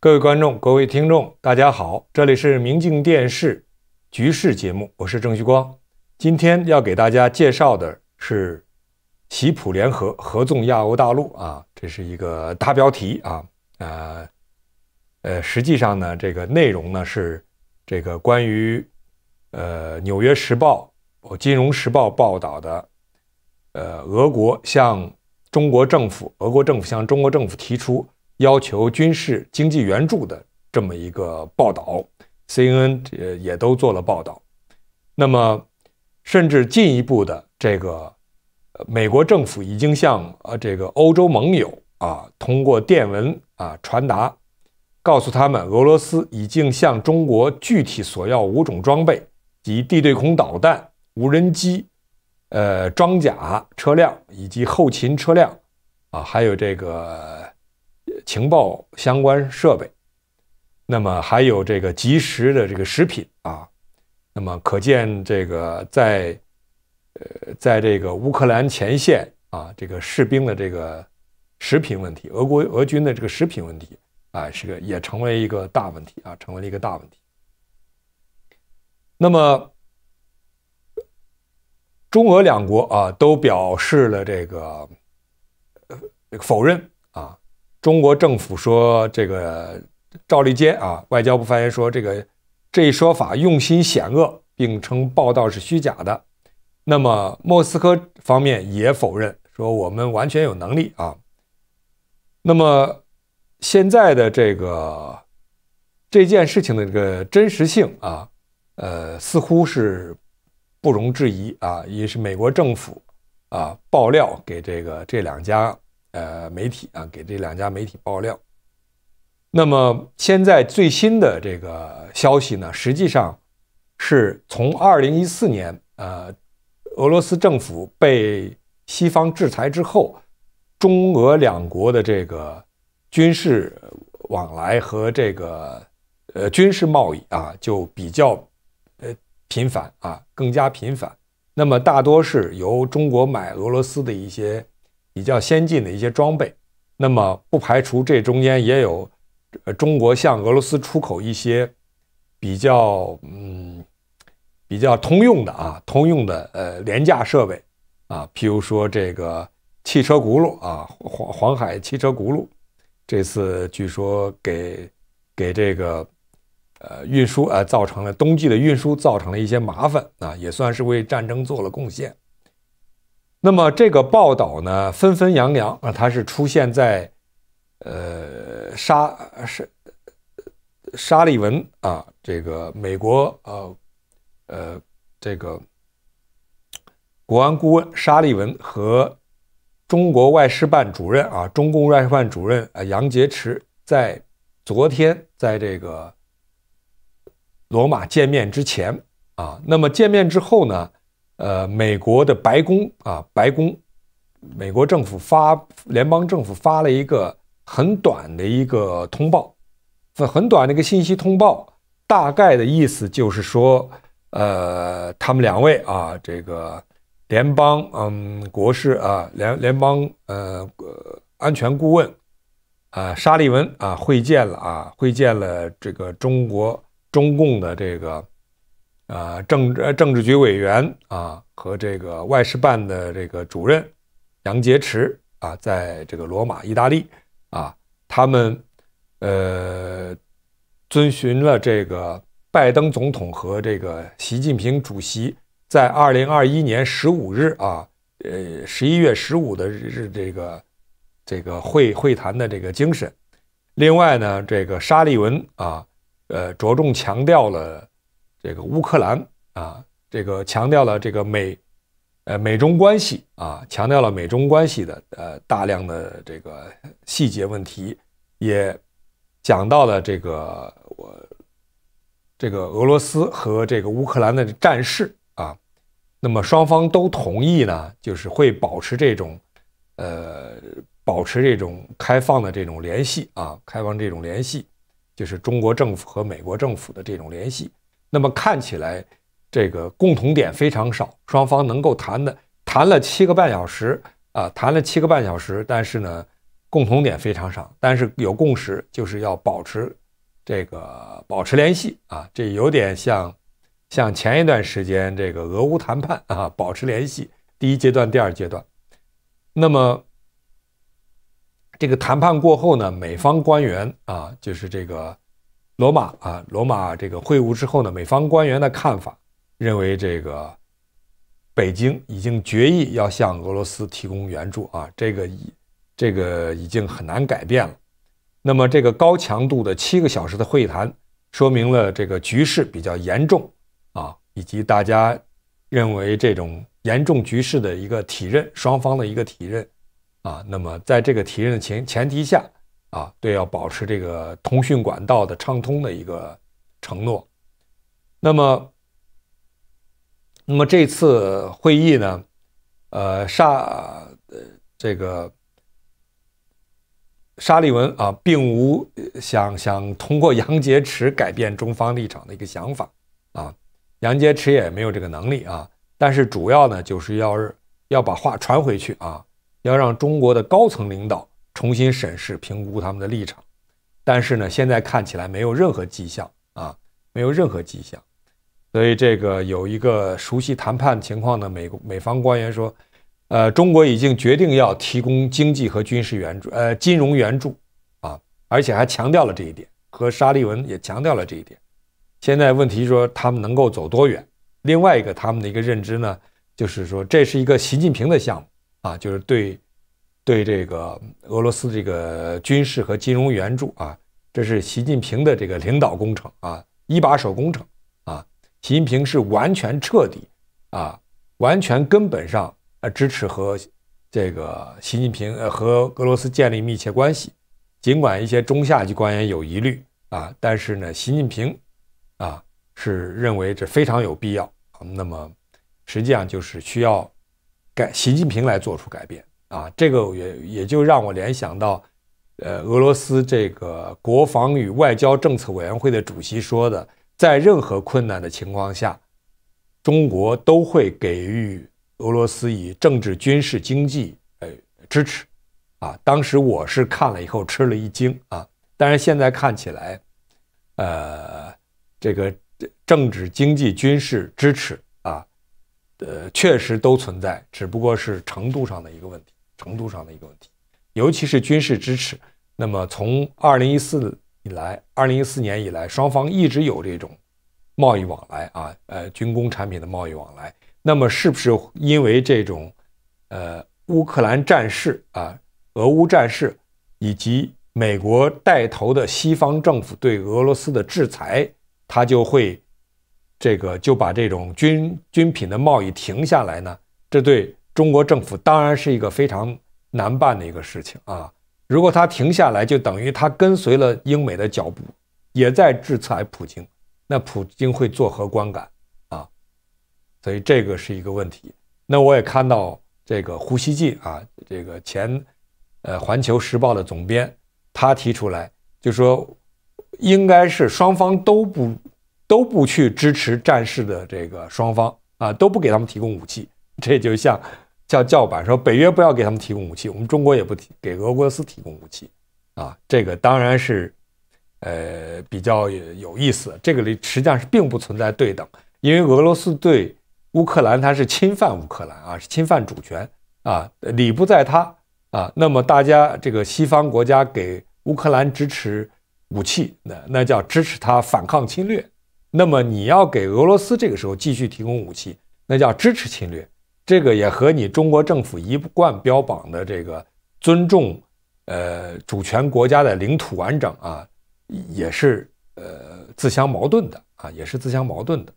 各位观众、各位听众，大家好，这里是《明镜电视》局势节目，我是郑旭光。今天要给大家介绍的是，习普联合合纵亚欧大陆啊，这是一个大标题啊，呃，呃，实际上呢，这个内容呢是这个关于呃《纽约时报》、《金融时报》报道的，呃，俄国向中国政府，俄国政府向中国政府提出。要求军事经济援助的这么一个报道，CNN 也也都做了报道。那么，甚至进一步的，这个美国政府已经向呃这个欧洲盟友啊，通过电文啊传达，告诉他们，俄罗斯已经向中国具体索要五种装备，及地对空导弹、无人机、呃装甲车辆以及后勤车辆啊，还有这个。情报相关设备，那么还有这个及时的这个食品啊，那么可见这个在呃，在这个乌克兰前线啊，这个士兵的这个食品问题，俄国俄军的这个食品问题，啊，是个也成为一个大问题啊，成为了一个大问题。那么中俄两国啊，都表示了这个否认。中国政府说，这个赵立坚啊，外交部发言说，这个这一说法用心险恶，并称报道是虚假的。那么，莫斯科方面也否认说，我们完全有能力啊。那么，现在的这个这件事情的这个真实性啊，呃，似乎是不容置疑啊，也是美国政府啊爆料给这个这两家。呃，媒体啊，给这两家媒体爆料。那么现在最新的这个消息呢，实际上是从2014年，呃，俄罗斯政府被西方制裁之后，中俄两国的这个军事往来和这个呃军事贸易啊，就比较呃频繁啊，更加频繁。那么大多是由中国买俄罗斯的一些。比较先进的一些装备，那么不排除这中间也有，呃，中国向俄罗斯出口一些比较嗯比较通用的啊通用的呃廉价设备啊，譬如说这个汽车轱辘啊，黄黄海汽车轱辘，这次据说给给这个呃运输啊造成了冬季的运输造成了一些麻烦啊，也算是为战争做了贡献。那么这个报道呢，纷纷扬扬啊，它是出现在，呃，沙沙沙利文啊，这个美国呃，呃，这个国安顾问沙利文和中国外事办主任啊，中共外事办主任啊杨洁篪在昨天在这个罗马见面之前啊，那么见面之后呢？呃，美国的白宫啊，白宫，美国政府发，联邦政府发了一个很短的一个通报，很短的一个信息通报，大概的意思就是说，呃，他们两位啊，这个联邦嗯国事啊，联联邦呃安全顾问啊，沙利文啊，会见了啊，会见了这个中国中共的这个。啊，政治政治局委员啊，和这个外事办的这个主任杨洁篪啊，在这个罗马，意大利啊，他们呃，遵循了这个拜登总统和这个习近平主席在二零二一年十五日啊，呃，十一月十五的日日这个这个会会谈的这个精神。另外呢，这个沙利文啊，呃，着重强调了。这个乌克兰啊，这个强调了这个美，呃美中关系啊，强调了美中关系的呃大量的这个细节问题，也讲到了这个我，这个俄罗斯和这个乌克兰的战事啊，那么双方都同意呢，就是会保持这种，呃保持这种开放的这种联系啊，开放这种联系，就是中国政府和美国政府的这种联系。那么看起来，这个共同点非常少，双方能够谈的谈了七个半小时，啊，谈了七个半小时，但是呢，共同点非常少，但是有共识，就是要保持这个保持联系啊，这有点像，像前一段时间这个俄乌谈判啊，保持联系，第一阶段、第二阶段，那么这个谈判过后呢，美方官员啊，就是这个。罗马啊，罗马这个会晤之后呢，美方官员的看法认为，这个北京已经决议要向俄罗斯提供援助啊，这个已这个已经很难改变了。那么这个高强度的七个小时的会谈，说明了这个局势比较严重啊，以及大家认为这种严重局势的一个体认，双方的一个体认啊。那么在这个体认的前前提下。啊，对，要保持这个通讯管道的畅通的一个承诺。那么，那么这次会议呢，呃，沙，呃这个沙利文啊，并无想想通过杨洁篪改变中方立场的一个想法啊。杨洁篪也没有这个能力啊。但是主要呢，就是要要把话传回去啊，要让中国的高层领导。重新审视、评估他们的立场，但是呢，现在看起来没有任何迹象啊，没有任何迹象。所以这个有一个熟悉谈判情况的美美方官员说，呃，中国已经决定要提供经济和军事援助，呃，金融援助啊，而且还强调了这一点，和沙利文也强调了这一点。现在问题说他们能够走多远？另外一个他们的一个认知呢，就是说这是一个习近平的项目啊，就是对。对这个俄罗斯这个军事和金融援助啊，这是习近平的这个领导工程啊，一把手工程啊。习近平是完全彻底啊，完全根本上呃支持和这个习近平呃和俄罗斯建立密切关系。尽管一些中下级官员有疑虑啊，但是呢，习近平啊是认为这非常有必要。那么，实际上就是需要改习近平来做出改变。啊，这个也也就让我联想到，呃，俄罗斯这个国防与外交政策委员会的主席说的，在任何困难的情况下，中国都会给予俄罗斯以政治、军事、经济，呃，支持。啊，当时我是看了以后吃了一惊啊，但是现在看起来，呃，这个政治、经济、军事支持啊，呃，确实都存在，只不过是程度上的一个问题。程度上的一个问题，尤其是军事支持。那么，从二零一四以来，二零一四年以来，双方一直有这种贸易往来啊，呃，军工产品的贸易往来。那么，是不是因为这种呃乌克兰战事啊、俄乌战事，以及美国带头的西方政府对俄罗斯的制裁，它就会这个就把这种军军品的贸易停下来呢？这对？中国政府当然是一个非常难办的一个事情啊！如果他停下来，就等于他跟随了英美的脚步，也在制裁普京，那普京会作何观感啊？所以这个是一个问题。那我也看到这个胡锡进啊，这个前呃环球时报的总编，他提出来就说，应该是双方都不都不去支持战事的这个双方啊，都不给他们提供武器，这就像。叫叫板说北约不要给他们提供武器，我们中国也不提给俄罗斯提供武器啊。这个当然是，呃，比较有意思。这个里实际上是并不存在对等，因为俄罗斯对乌克兰它是侵犯乌克兰啊，是侵犯主权啊，理不在他啊。那么大家这个西方国家给乌克兰支持武器，那那叫支持他反抗侵略。那么你要给俄罗斯这个时候继续提供武器，那叫支持侵略。这个也和你中国政府一贯标榜的这个尊重，呃，主权国家的领土完整啊，也是呃自相矛盾的啊，也是自相矛盾的。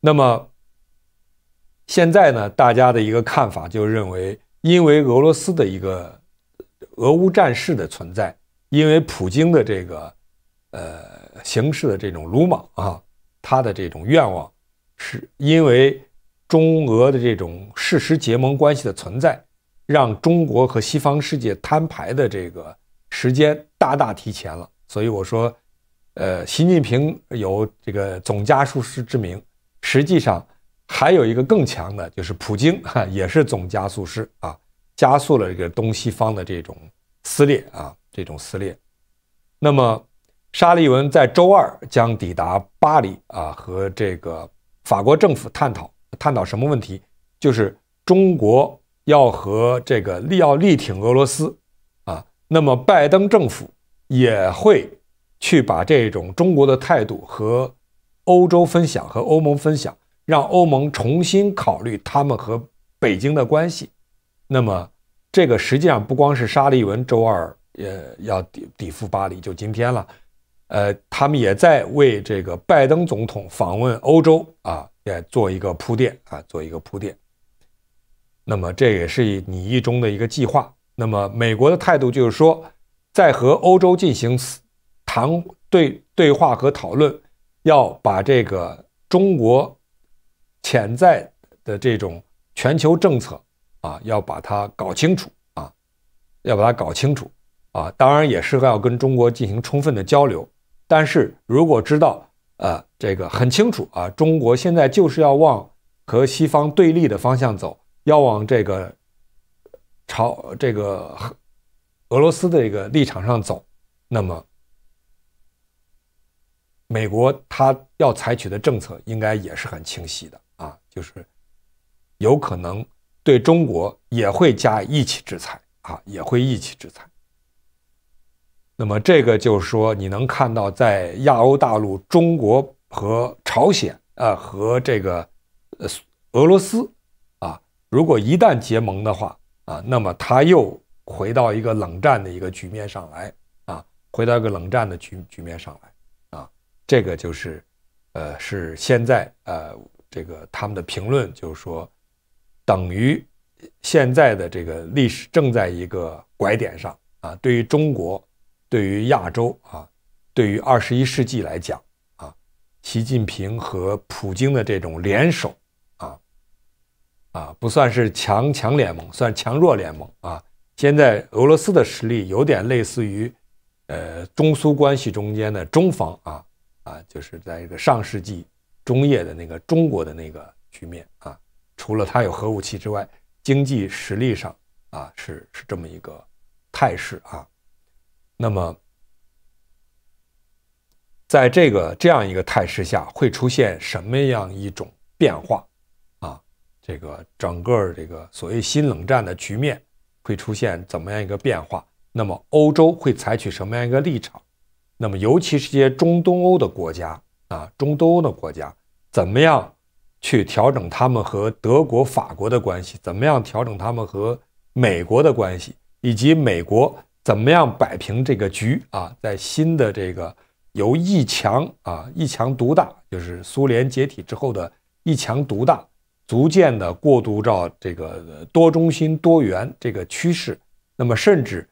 那么现在呢，大家的一个看法就认为，因为俄罗斯的一个俄乌战事的存在，因为普京的这个呃行事的这种鲁莽啊，他的这种愿望，是因为。中俄的这种事实结盟关系的存在，让中国和西方世界摊牌的这个时间大大提前了。所以我说，呃，习近平有这个总加速师之名，实际上还有一个更强的，就是普京哈也是总加速师啊，加速了这个东西方的这种撕裂啊，这种撕裂。那么，沙利文在周二将抵达巴黎啊，和这个法国政府探讨。探讨什么问题？就是中国要和这个力要力挺俄罗斯啊，那么拜登政府也会去把这种中国的态度和欧洲分享，和欧盟分享，让欧盟重新考虑他们和北京的关系。那么这个实际上不光是沙利文周二呃要抵抵赴巴黎，就今天了，呃，他们也在为这个拜登总统访问欧洲啊。也做一个铺垫啊，做一个铺垫。那么这也是你意中的一个计划。那么美国的态度就是说，在和欧洲进行谈对对话和讨论，要把这个中国潜在的这种全球政策啊，要把它搞清楚啊，要把它搞清楚啊。当然也是要跟中国进行充分的交流。但是如果知道。呃，这个很清楚啊，中国现在就是要往和西方对立的方向走，要往这个朝这个俄罗斯的这个立场上走。那么，美国它要采取的政策应该也是很清晰的啊，就是有可能对中国也会加一起制裁啊，也会一起制裁。那么这个就是说，你能看到，在亚欧大陆，中国和朝鲜啊，和这个呃俄罗斯啊，如果一旦结盟的话啊，那么他又回到一个冷战的一个局面上来啊，回到一个冷战的局局面上来啊，这个就是，呃，是现在呃这个他们的评论就是说，等于现在的这个历史正在一个拐点上啊，对于中国。对于亚洲啊，对于二十一世纪来讲啊，习近平和普京的这种联手啊，啊，不算是强强联盟，算强弱联盟啊。现在俄罗斯的实力有点类似于，呃，中苏关系中间的中方啊啊，就是在这个上世纪中叶的那个中国的那个局面啊。除了它有核武器之外，经济实力上啊是是这么一个态势啊。那么，在这个这样一个态势下，会出现什么样一种变化？啊，这个整个这个所谓新冷战的局面会出现怎么样一个变化？那么，欧洲会采取什么样一个立场？那么，尤其是一些中东欧的国家啊，中东欧的国家怎么样去调整他们和德国、法国的关系？怎么样调整他们和美国的关系？以及美国？怎么样摆平这个局啊？在新的这个由一强啊一强独大，就是苏联解体之后的一强独大，逐渐的过渡到这个多中心多元这个趋势，那么甚至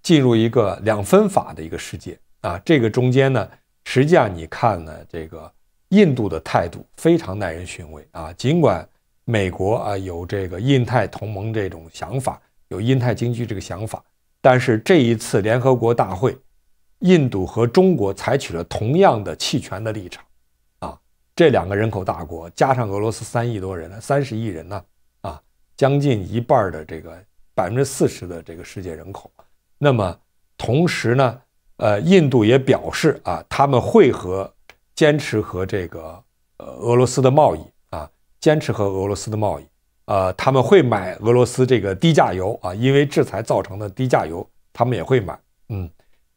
进入一个两分法的一个世界啊。这个中间呢，实际上你看呢，这个印度的态度非常耐人寻味啊。尽管美国啊有这个印太同盟这种想法，有印太经济这个想法。但是这一次联合国大会，印度和中国采取了同样的弃权的立场，啊，这两个人口大国加上俄罗斯三亿多人呢，三十亿人呢，啊，将近一半的这个百分之四十的这个世界人口，那么同时呢，呃，印度也表示啊，他们会和坚持和这个俄罗斯的贸易啊，坚持和俄罗斯的贸易。呃，他们会买俄罗斯这个低价油啊，因为制裁造成的低价油，他们也会买。嗯，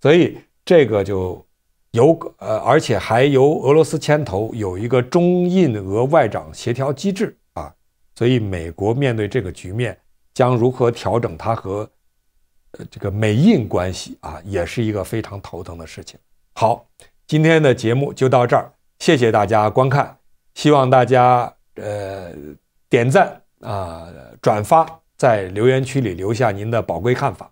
所以这个就由呃，而且还由俄罗斯牵头有一个中印俄外长协调机制啊。所以美国面对这个局面，将如何调整它和呃这个美印关系啊，也是一个非常头疼的事情。好，今天的节目就到这儿，谢谢大家观看，希望大家呃点赞。呃，转发在留言区里留下您的宝贵看法。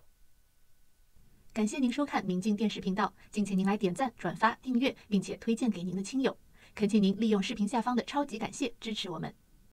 感谢您收看明镜电视频道，敬请您来点赞、转发、订阅，并且推荐给您的亲友。恳请您利用视频下方的超级感谢支持我们。